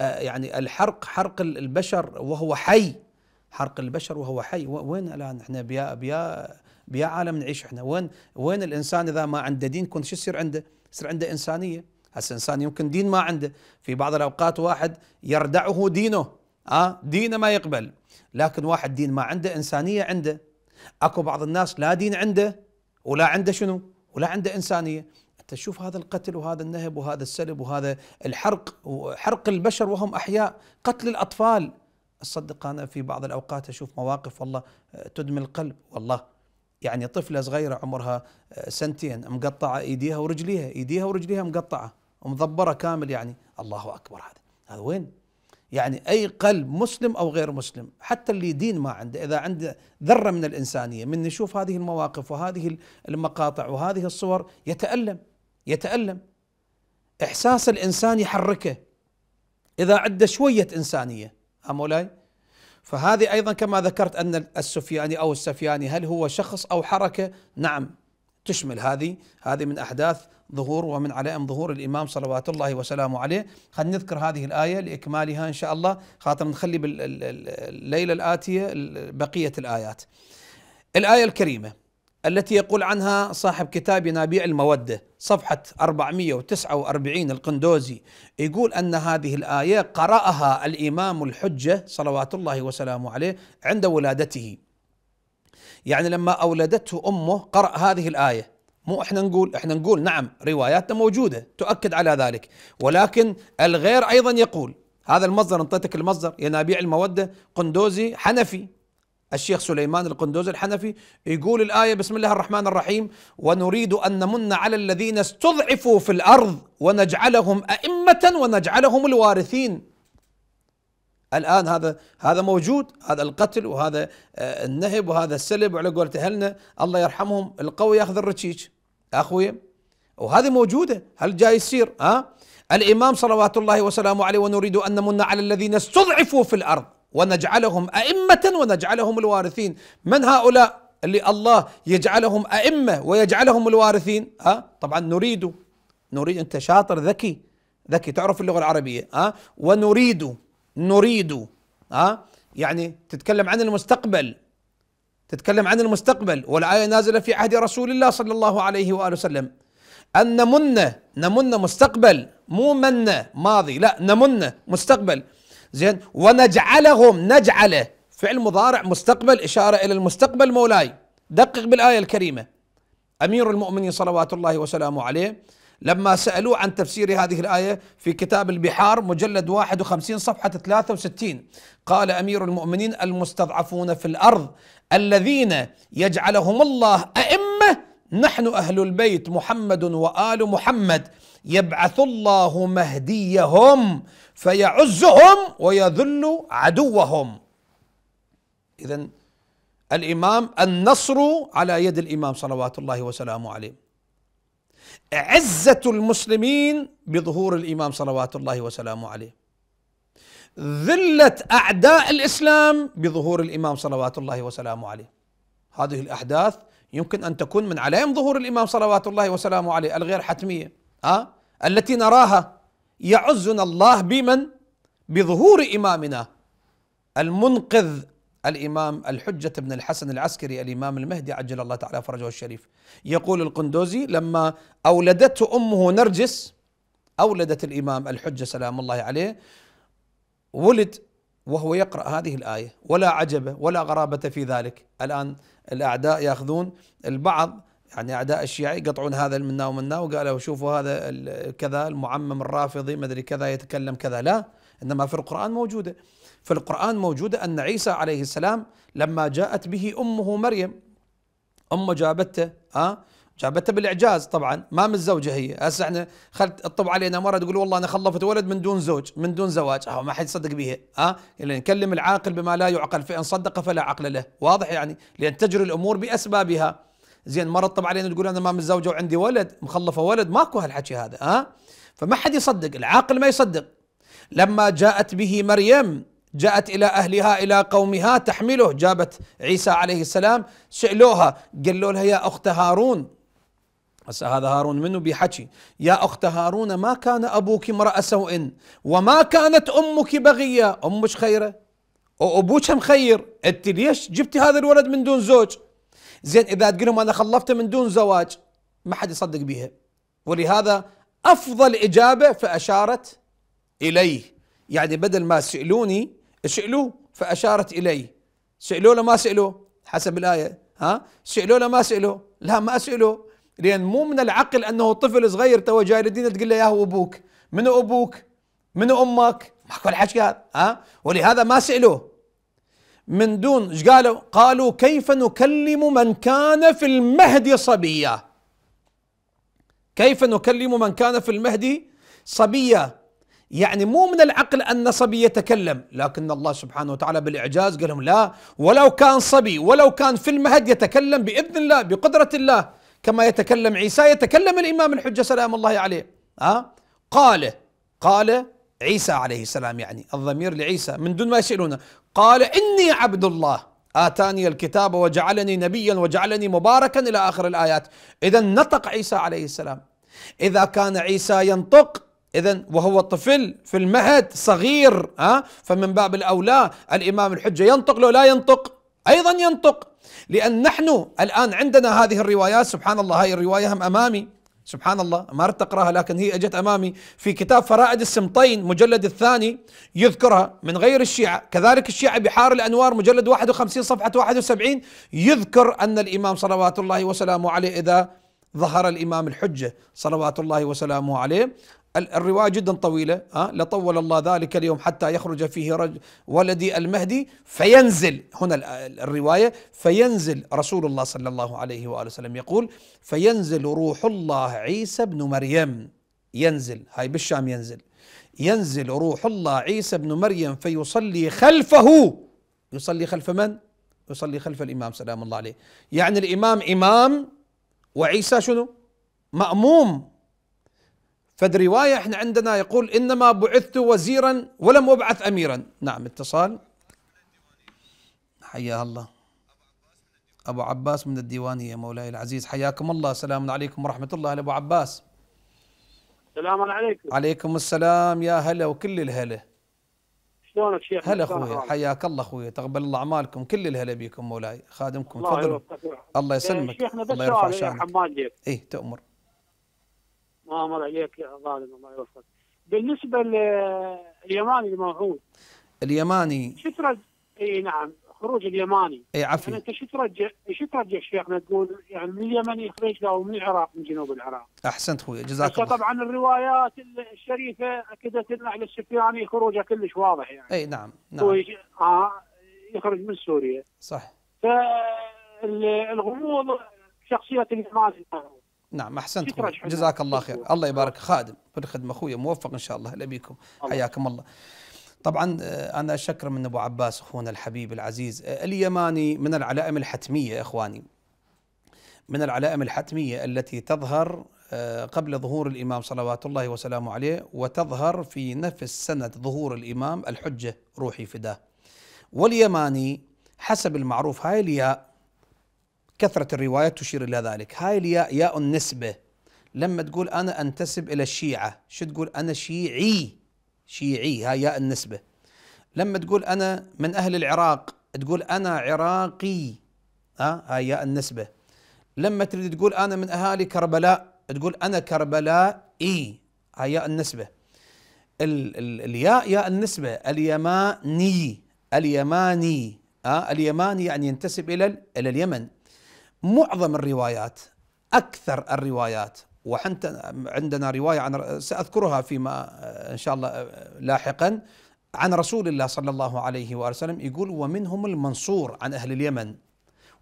آه، يعني الحرق حرق البشر وهو حي حرق البشر وهو حي وين الآن احنا بيا بيا بيا عالم نعيش احنا وين وين الانسان اذا ما عنده دين كنت شو يصير عنده؟ يصير عنده انسانيه هسه انسان يمكن دين ما عنده في بعض الاوقات واحد يردعه دينه اه دينه ما يقبل لكن واحد دين ما عنده انسانيه عنده اكو بعض الناس لا دين عنده ولا عنده شنو ولا عنده انسانيه انت تشوف هذا القتل وهذا النهب وهذا السلب وهذا الحرق وحرق البشر وهم احياء قتل الاطفال صدق انا في بعض الاوقات اشوف مواقف والله آه، تدمي القلب والله يعني طفله صغيره عمرها آه، سنتين مقطعه ايديها ورجليها ايديها ورجليها مقطعه ومضبره كامل يعني الله اكبر هذا هذا وين يعني اي قلب مسلم او غير مسلم حتى اللي دين ما عنده اذا عنده ذره من الانسانيه من نشوف هذه المواقف وهذه المقاطع وهذه الصور يتالم يتالم احساس الانسان يحركه اذا عنده شويه انسانيه مولاي فهذه أيضا كما ذكرت أن السفياني أو السفياني هل هو شخص أو حركة نعم تشمل هذه هذه من أحداث ظهور ومن علائم ظهور الإمام صلوات الله وسلامه عليه خلينا نذكر هذه الآية لإكمالها إن شاء الله خاطر نخلي بالليلة الآتية بقية الآيات الآية الكريمة التي يقول عنها صاحب كتاب ينابيع المودة صفحة 449 القندوزي يقول أن هذه الآية قرأها الإمام الحجة صلوات الله وسلامه عليه عند ولادته يعني لما أولدته أمه قرأ هذه الآية مو احنا نقول احنا نقول نعم رواياتنا موجودة تؤكد على ذلك ولكن الغير أيضا يقول هذا المصدر انطيتك المصدر ينابيع المودة قندوزي حنفي الشيخ سليمان القندوز الحنفي يقول الآية بسم الله الرحمن الرحيم ونريد أن نمن على الذين استضعفوا في الأرض ونجعلهم أئمة ونجعلهم الوارثين الآن هذا هذا موجود هذا القتل وهذا آه، النهب وهذا السلب وعلى قولة أهلنا الله يرحمهم القوي ياخذ الرشيش أخويا وهذه موجودة هل جاي يصير ها الإمام صلوات الله وسلامه عليه ونريد أن نمن على الذين استضعفوا في الأرض ونجعلهم أئمة ونجعلهم الوارثين من هؤلاء اللي الله يجعلهم أئمة ويجعلهم الوارثين ها طبعا نريد نريد أنت شاطر ذكي ذكي تعرف اللغة العربية ها ونريد نريد ها يعني تتكلم عن المستقبل تتكلم عن المستقبل والآية نازلة في عهد رسول الله صلى الله عليه وآله وسلم أن نمن نمن مستقبل مو من ماضي لا نمن مستقبل زين ونجعلهم نجعله فعل مضارع مستقبل إشارة إلى المستقبل مولاي دقق بالآية الكريمة أمير المؤمنين صلوات الله وسلامه عليه لما سألوه عن تفسير هذه الآية في كتاب البحار مجلد 51 صفحة 63 قال أمير المؤمنين المستضعفون في الأرض الذين يجعلهم الله أئمة نحن اهل البيت محمد وال محمد يبعث الله مهديهم فيعزهم ويذل عدوهم اذا الامام النصر على يد الامام صلوات الله وسلامه عليه عزه المسلمين بظهور الامام صلوات الله وسلامه عليه ذله اعداء الاسلام بظهور الامام صلوات الله وسلامه عليه هذه الاحداث يمكن أن تكون من علائم ظهور الإمام صلوات الله وسلامه عليه الغير حتمية أه؟ التي نراها يعزنا الله بمن بظهور إمامنا المنقذ الإمام الحجة بن الحسن العسكري الإمام المهدي عجل الله تعالى فرجه الشريف يقول القندوزي لما أولدته أمه نرجس أولدت الإمام الحجة سلام الله عليه ولد وهو يقرأ هذه الآية ولا عجبة ولا غرابة في ذلك الآن الاعداء ياخذون البعض يعني اعداء الشيعه يقطعون هذا منا ومنا وقالوا شوفوا هذا كذا المعمم الرافضي ما ادري كذا يتكلم كذا لا انما في القران موجوده في القران موجوده ان عيسى عليه السلام لما جاءت به امه مريم امه جابته ها أه جابته بالاعجاز طبعا ما من الزوجه هي هسه احنا خلت تطب علينا مره تقول والله انا خلفت ولد من دون زوج من دون زواج اه ما حد يصدق بيها ها يعني نكلم العاقل بما لا يعقل فان صدق فلا عقل له واضح يعني لان تجري الامور باسبابها زين مره تطب علينا تقول انا ما متزوجه وعندي ولد مخلفه ولد ماكو هالحكي هذا ها فما حد يصدق العاقل ما يصدق لما جاءت به مريم جاءت إلى أهلها إلى قومها تحمله جابت عيسى عليه السلام سألوها قالوا لها يا أخت هارون هسه هذا هارون منو بيحكي يا أخت هارون ما كان أبوك امرأ سوء وما كانت أمك بغية أمك خيرة وأبوك هم خير أنت ليش جبتي هذا الولد من دون زوج زين إذا تقول لهم أنا خلفته من دون زواج ما حد يصدق بيها ولهذا أفضل إجابة فأشارت إليه يعني بدل ما سالوني سالوه فأشارت إليه سالوه ولا ما سئلوه حسب الآية ها سالوه ولا ما سئلوه لا ما سالوه لأن مو من العقل أنه طفل صغير تو جاي للدين تقول له هو أبوك من أبوك من أمك ماكو الحكي هذا ها ولهذا ما سألوه من دون ايش قالوا؟ قالوا كيف نكلم من كان في المهد صبيا كيف نكلم من كان في المهد صبيا يعني مو من العقل ان صبي يتكلم لكن الله سبحانه وتعالى بالاعجاز قال لهم لا ولو كان صبي ولو كان في المهد يتكلم باذن الله بقدره الله كما يتكلم عيسى يتكلم الإمام الحجة سلام الله عليه أه؟ قال قال عيسى عليه السلام يعني الضمير لعيسى من دون ما يسألونه قال إني عبد الله آتاني الكتاب وجعلني نبيا وجعلني مباركا إلى آخر الآيات إذا نطق عيسى عليه السلام إذا كان عيسى ينطق إذا وهو طفل في المهد صغير ها أه؟ فمن باب الأولى الإمام الحجة ينطق لو لا ينطق أيضا ينطق لأن نحن الآن عندنا هذه الروايات سبحان الله هاي الرواية هم أمامي سبحان الله ما أقرأها لكن هي اجت امامي في كتاب فرائد السمطين مجلد الثاني يذكرها من غير الشيعه، كذلك الشيعه بحار الانوار مجلد 51 صفحه 71 يذكر ان الامام صلوات الله وسلامه عليه اذا ظهر الامام الحجه صلوات الله وسلامه عليه الرواية جدا طويلة أه؟ لطول الله ذلك اليوم حتى يخرج فيه رجل ولدي المهدي فينزل هنا الرواية فينزل رسول الله صلى الله عليه وآله وسلم يقول فينزل روح الله عيسى بن مريم ينزل هاي بالشام ينزل ينزل روح الله عيسى بن مريم فيصلي خلفه يصلي خلف من؟ يصلي خلف الإمام سلام الله عليه يعني الإمام إمام وعيسى شنو؟ مأموم فد رواية احنا عندنا يقول إنما بعثت وزيرا ولم أبعث أميرا نعم اتصال حيا الله أبو عباس من الديوانية مولاي العزيز حياكم الله السلام عليكم ورحمة الله ابو عباس السلام عليكم عليكم السلام يا هلا وكل الهلا شلونك شيخ هلا اخوي حياك الله اخوي تقبل الله اعمالكم كل الهلا بيكم مولاي خادمكم تفضل الله يسلمك إيه، الله يرفع شانك اي ايه تؤمر ما مر عليك يا ظالم الله يوفقك بالنسبه لليماني الموعود اليماني شو ترجع اي نعم خروج اليماني اي عفوا يعني انت شو ترجع شو ترجع شيخنا تقول يعني من اليمن يخرج له من العراق من جنوب العراق احسنت خويا جزاك الله طبعا الروايات الشريفه اكدت ان على السفياني خروجه كلش واضح يعني اي نعم نعم هو آه يخرج من سوريا صح فالغموض شخصيه اليماني نعم احسنت جزاك الله خير الله يبارك خادم في الخدمه اخويا موفق ان شاء الله هلا بيكم حياكم الله طبعا آه، انا اشكر من ابو عباس اخونا الحبيب العزيز آه، اليماني من العلائم الحتميه اخواني من العلائم الحتميه التي تظهر آه، قبل ظهور الامام صلوات الله وسلامه عليه وتظهر في نفس سنه ظهور الامام الحجه روحي فداه واليماني حسب المعروف هاي الياء كثرة الروايات تشير إلى ذلك هاي الياء ياء النسبة لما تقول أنا أنتسب إلى الشيعة شو تقول أنا شيعي شيعي هاي ياء النسبة لما تقول أنا من أهل العراق تقول أنا عراقي ها هاي ياء النسبة لما تريد تقول أنا من أهالي كربلاء تقول أنا كربلائي هاي ياء النسبة ال ال الياء ياء النسبة اليماني اليماني ها اليماني يعني ينتسب إلى إلى اليمن معظم الروايات اكثر الروايات وحتى عندنا روايه عن ساذكرها فيما آه، ان شاء الله آه، لاحقا عن رسول الله صلى الله عليه واله وسلم يقول ومنهم المنصور عن اهل اليمن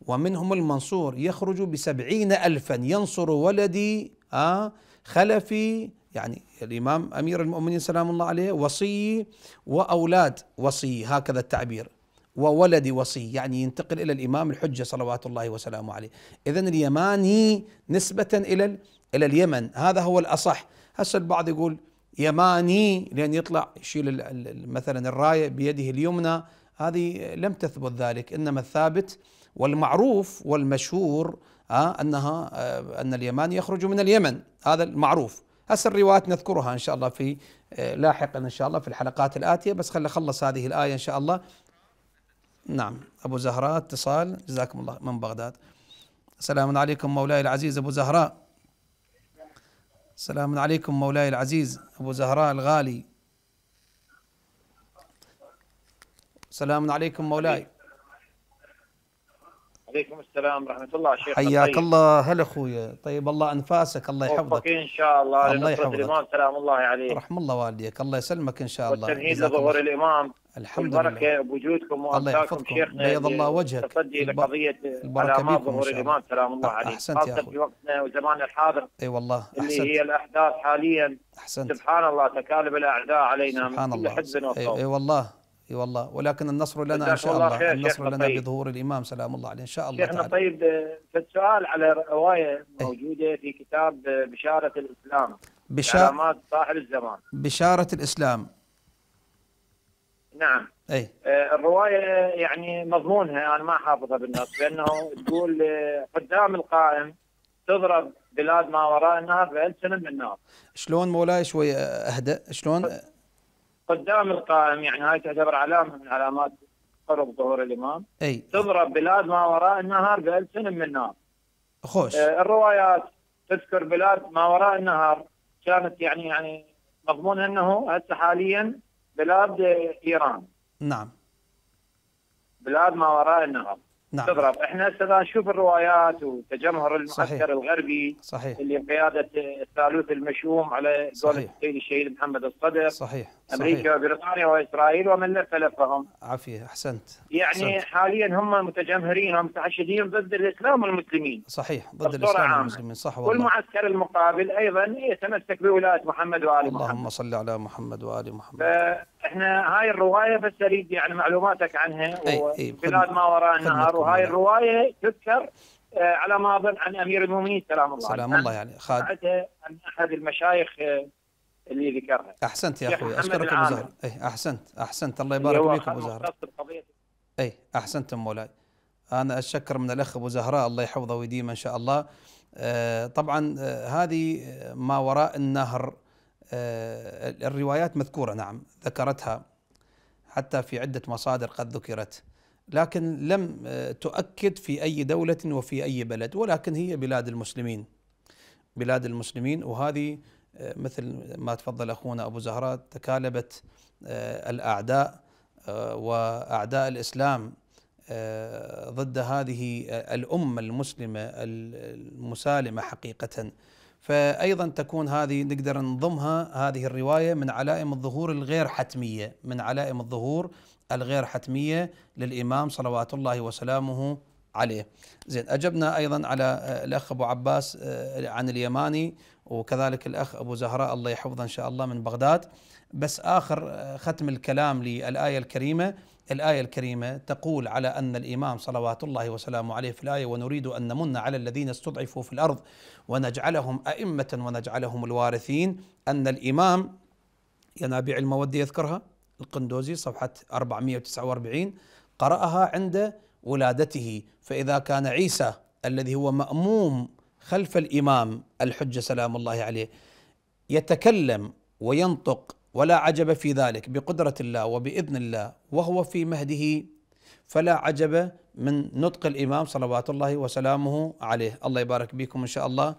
ومنهم المنصور يخرج بسبعين ألفا ينصر ولدي آه، خلفي يعني الإمام أمير المؤمنين سلام الله عليه وصي وأولاد وصي هكذا التعبير وولد وصي يعني ينتقل إلى الإمام الحجة صلوات الله وسلامه عليه إذا اليماني نسبة إلى إلى اليمن هذا هو الأصح هسه البعض يقول يماني لأن يطلع يشيل مثلا الراية بيده اليمنى هذه لم تثبت ذلك إنما الثابت والمعروف والمشهور آه، أنها آه، أن اليمان يخرج من اليمن هذا المعروف هسه الروايات نذكرها إن شاء الله في آه، لاحقا إن شاء الله في الحلقات الآتية بس خل أخلص هذه الآية إن شاء الله نعم أبو زهراء اتصال جزاكم الله من بغداد سلام عليكم مولاي العزيز أبو زهراء سلام عليكم مولاي العزيز أبو زهراء الغالي سلام عليكم مولاي عليكم السلام ورحمه الله شيخ حياك الله هلا اخويا طيب الله انفاسك الله يحفظك ان شاء الله الله يحفظك الامام سلام الله عليه رحم الله والديك الله يسلمك ان شاء الله والتمهيد لظهور الامام الحمد لله بوجودكم يحفظكم شيخنا بيض الله وجهك التصدي لقضيه علامات ظهور الامام سلام الله عليه احسنت يا اخوي في وقتنا وزماننا الحاضر اي والله احسنت اللي هي الاحداث حاليا احسنت سبحان الله تكالب الاعداء علينا سبحان من كل الله حزب اي والله اي والله ولكن النصر لنا ان شاء الله, الله النصر لنا طيب. بظهور الامام سلام الله عليه ان شاء الله شيخنا تعالى. طيب في السؤال على روايه إيه. موجوده في كتاب بشاره الاسلام بشارة علامات صاحب الزمان بشاره الاسلام نعم اي آه، الروايه يعني مضمونها انا ما حافظها بالنص لانه تقول آه، قدام القائم تضرب بلاد ما وراء النهر بألسنة من النار شلون مولاي شوي اهدأ شلون قدام القائم يعني هاي تعتبر علامه من علامات قرب ظهور الامام اي تضرب بلاد ما وراء النهر سنه من النار خوش آه الروايات تذكر بلاد ما وراء النهر كانت يعني يعني مضمون انه هسه حاليا بلاد آه، ايران نعم بلاد ما وراء النهر نعم. تضرب احنا هسه نشوف الروايات وتجمهر المعسكر الغربي صحيح. اللي قياده آه، الثالوث المشؤوم على دوله السيد الشهيد محمد الصدر صحيح امريكا وبريطانيا واسرائيل ومن لف لفهم عافيه احسنت يعني أحسنت. حاليا هم متجمهرين ومتعشدين ضد الاسلام والمسلمين صحيح ضد الاسلام والمسلمين صح والله والمعسكر المقابل ايضا يتمسك بولايه محمد وال محمد اللهم صل على محمد وال محمد احنا هاي الروايه بس اريد يعني معلوماتك عنها بلاد ما وراء النهار وهاي الروايه تذكر آه، على ما اظن عن امير المؤمنين سلام الله سلام الله يعني خالد عن احد المشايخ آه، اللي ذكرها احسنت يا اخوي اشكرك ابو زهر اي احسنت احسنت الله يبارك فيك ابو زهر اي احسنت مولاي انا اتشكر من الاخ ابو زهراء الله يحفظه ويديمه ان شاء الله آه، طبعا آه، هذه ما وراء النهر آه، الروايات مذكوره نعم ذكرتها حتى في عده مصادر قد ذكرت لكن لم تؤكد في اي دوله وفي اي بلد ولكن هي بلاد المسلمين بلاد المسلمين وهذه مثل ما تفضل اخونا ابو زهراء تكالبت آه، الاعداء آه، واعداء الاسلام آه، ضد هذه الامه المسلمه المسالمه حقيقه فايضا تكون هذه نقدر نضمها هذه الروايه من علائم الظهور الغير حتميه من علائم الظهور الغير حتميه للامام صلوات الله وسلامه عليه. زين اجبنا ايضا على الاخ ابو عباس عن اليماني وكذلك الأخ أبو زهراء الله يحفظه إن شاء الله من بغداد بس آخر آه، ختم الكلام للآية الكريمة الآية الكريمة تقول على أن الإمام صلوات الله وسلامه عليه في الآية ونريد أن نمن على الذين استضعفوا في الأرض ونجعلهم أئمة ونجعلهم الوارثين أن الإمام ينابيع المودة يذكرها القندوزي صفحة 449 قرأها عند ولادته فإذا كان عيسى الذي هو مأموم خلف الامام الحجه سلام الله عليه يتكلم وينطق ولا عجب في ذلك بقدره الله وباذن الله وهو في مهده فلا عجب من نطق الامام صلوات الله وسلامه عليه الله يبارك بكم ان شاء الله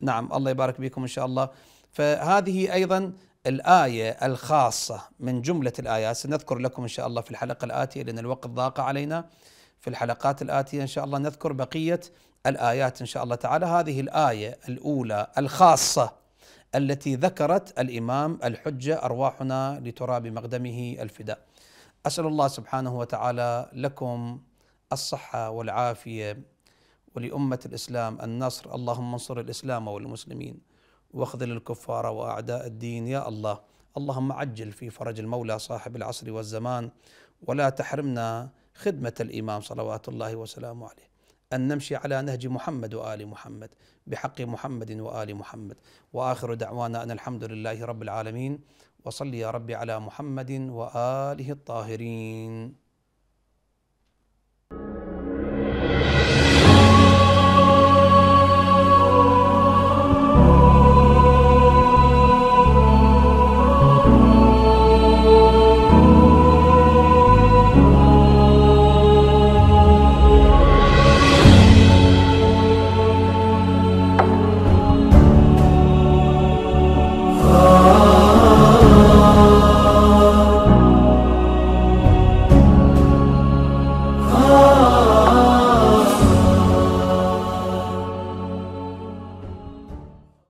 نعم الله يبارك بكم ان شاء الله فهذه ايضا الايه الخاصه من جمله الايات سنذكر لكم ان شاء الله في الحلقه الاتيه لان الوقت ضاق علينا في الحلقات الاتيه ان شاء الله نذكر بقيه الآيات إن شاء الله تعالى هذه الآية الأولى الخاصة التي ذكرت الإمام الحجة أرواحنا لتراب مقدمه الفداء أسأل الله سبحانه وتعالى لكم الصحة والعافية ولأمة الإسلام النصر اللهم انصر الإسلام والمسلمين واخذل الكفار وأعداء الدين يا الله اللهم عجل في فرج المولى صاحب العصر والزمان ولا تحرمنا خدمة الإمام صلوات الله وسلامه عليه أن نمشي على نهج محمد وآل محمد بحق محمد وآل محمد وآخر دعوانا أن الحمد لله رب العالمين وصلي يا رب على محمد وآله الطاهرين